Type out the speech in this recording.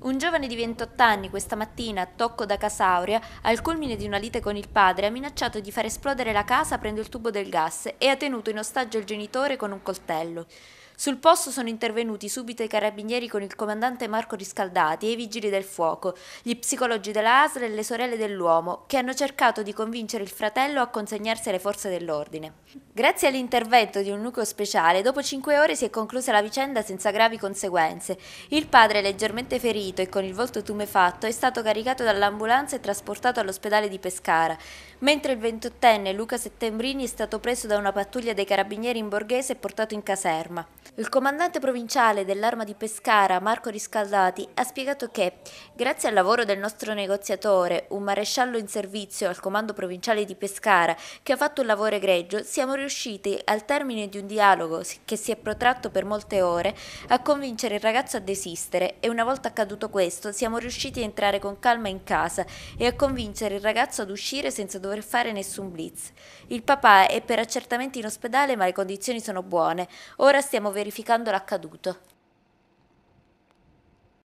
Un giovane di 28 anni questa mattina a Tocco da Casauria, al culmine di una lite con il padre, ha minacciato di far esplodere la casa aprendo il tubo del gas e ha tenuto in ostaggio il genitore con un coltello. Sul posto sono intervenuti subito i carabinieri con il comandante Marco Riscaldati e i vigili del fuoco, gli psicologi della ASL e le sorelle dell'uomo, che hanno cercato di convincere il fratello a consegnarsi alle forze dell'ordine. Grazie all'intervento di un nucleo speciale, dopo cinque ore si è conclusa la vicenda senza gravi conseguenze. Il padre, leggermente ferito e con il volto tumefatto, è stato caricato dall'ambulanza e trasportato all'ospedale di Pescara, mentre il 28enne Luca Settembrini è stato preso da una pattuglia dei carabinieri in borghese e portato in caserma. Il comandante provinciale dell'arma di Pescara, Marco Riscaldati, ha spiegato che, grazie al lavoro del nostro negoziatore, un maresciallo in servizio al comando provinciale di Pescara, che ha fatto un lavoro egregio, siamo riusciti, al termine di un dialogo che si è protratto per molte ore, a convincere il ragazzo a desistere e una volta accaduto questo siamo riusciti a entrare con calma in casa e a convincere il ragazzo ad uscire senza dover fare nessun blitz. Il papà è per accertamenti in ospedale ma le condizioni sono buone. Ora stiamo vedendo verificando l'accaduto